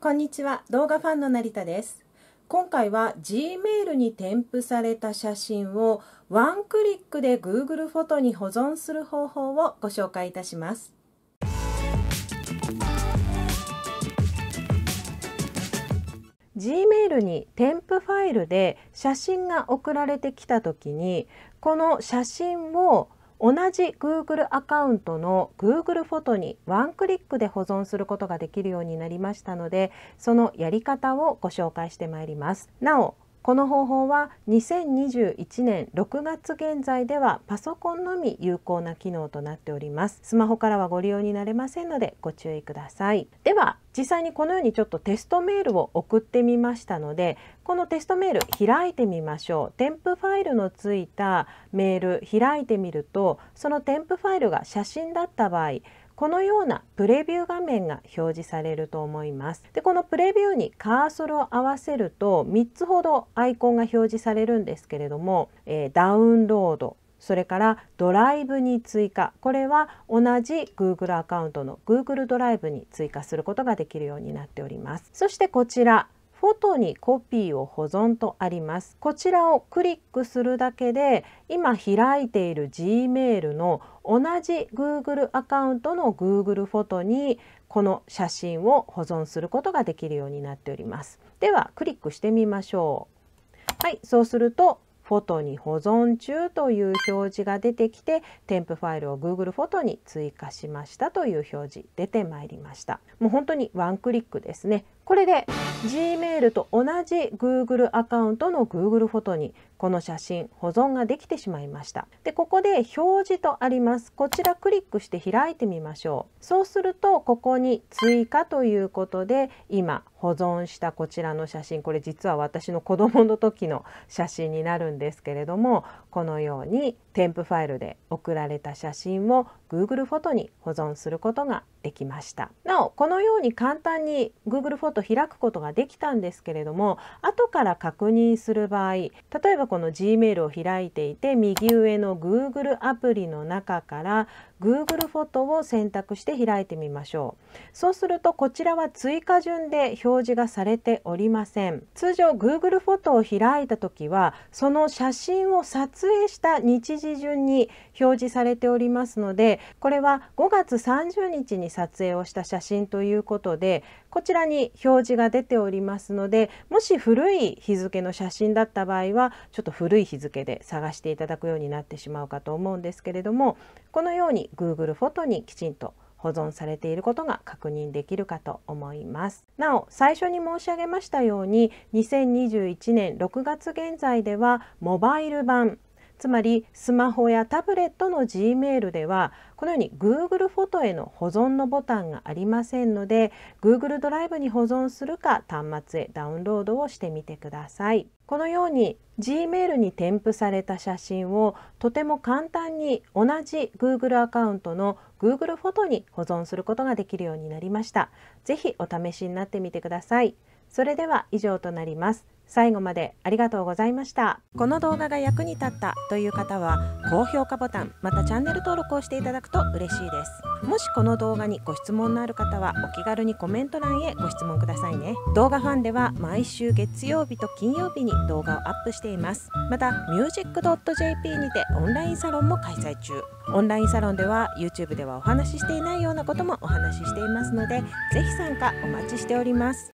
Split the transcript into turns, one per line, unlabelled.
こんにちは動画ファンの成田です今回は Gmail に添付された写真をワンクリックで Google フォトに保存する方法をご紹介いたしますジーメールに添付ファイルで写真が送られてきた時にこの写真を同じ Google アカウントの Google フォトにワンクリックで保存することができるようになりましたのでそのやり方をご紹介してまいります。なおこの方法は2021年6月現在ではパソコンのみ有効な機能となっておりますスマホからはご利用になれませんのでご注意くださいでは実際にこのようにちょっとテストメールを送ってみましたのでこのテストメール開いてみましょう添付ファイルのついたメール開いてみるとその添付ファイルが写真だった場合このようなプレビュー画面が表示されると思います。でこのプレビューにカーソルを合わせると3つほどアイコンが表示されるんですけれども、えー、ダウンロードそれからドライブに追加これは同じ Google アカウントの Google ドライブに追加することができるようになっておりますそしてこちらごとにコピーを保存とありますこちらをクリックするだけで今開いている Gmail の同じ Google アカウントの Google フォトにこの写真を保存することができるようになっておりますではクリックしてみましょうはいそうするとフォトに保存中という表示が出てきて添付ファイルを Google フォトに追加しましたという表示出てまいりましたもう本当にワンクリックですねこれで Gmail と同じ Google アカウントの Google フォトにこの写真保存ができてしまいましたでここで表示とありますこちらクリックして開いてみましょうそうするとここに追加ということで今保存したこちらの写真これ実は私の子供の時の写真になるんですけれどもこのように添付ファイルで送られた写真を Google フォトに保存することができましたなおこのように簡単に Google フォトと開くことができたんですけれども後から確認する場合例えばこの Gmail を開いていて右上の Google アプリの中から Google フォトを選択して開いてみましょうそうするとこちらは追加順で表示がされておりません通常 Google フォトを開いた時はその写真を撮影した日時順に表示されておりますのでこれは5月30日に撮影をした写真ということでこちらに表示が出ておりますのでもし古い日付の写真だった場合はちょっと古い日付で探していただくようになってしまうかと思うんですけれどもこのように Google フォトにきちんと保存されていることが確認できるかと思いますなお最初に申し上げましたように2021年6月現在ではモバイル版つまりスマホやタブレットの Gmail ではこのように Google フォトへの保存のボタンがありませんので Google ドライブに保存するか端末へダウンロードをしてみてください。このように Gmail に添付された写真をとても簡単に同じ Google アカウントの Google フォトに保存することができるようになりました。ぜひお試しになってみてください。それでは以上となります。最後までありがとうございましたこの動画が役に立ったという方は高評価ボタンまたチャンネル登録をしていただくと嬉しいですもしこの動画にご質問のある方はお気軽にコメント欄へご質問くださいね動画ファンでは毎週月曜日と金曜日に動画をアップしていますまた music.jp にてオンラインサロンも開催中オンラインサロンでは YouTube ではお話ししていないようなこともお話ししていますのでぜひ参加お待ちしております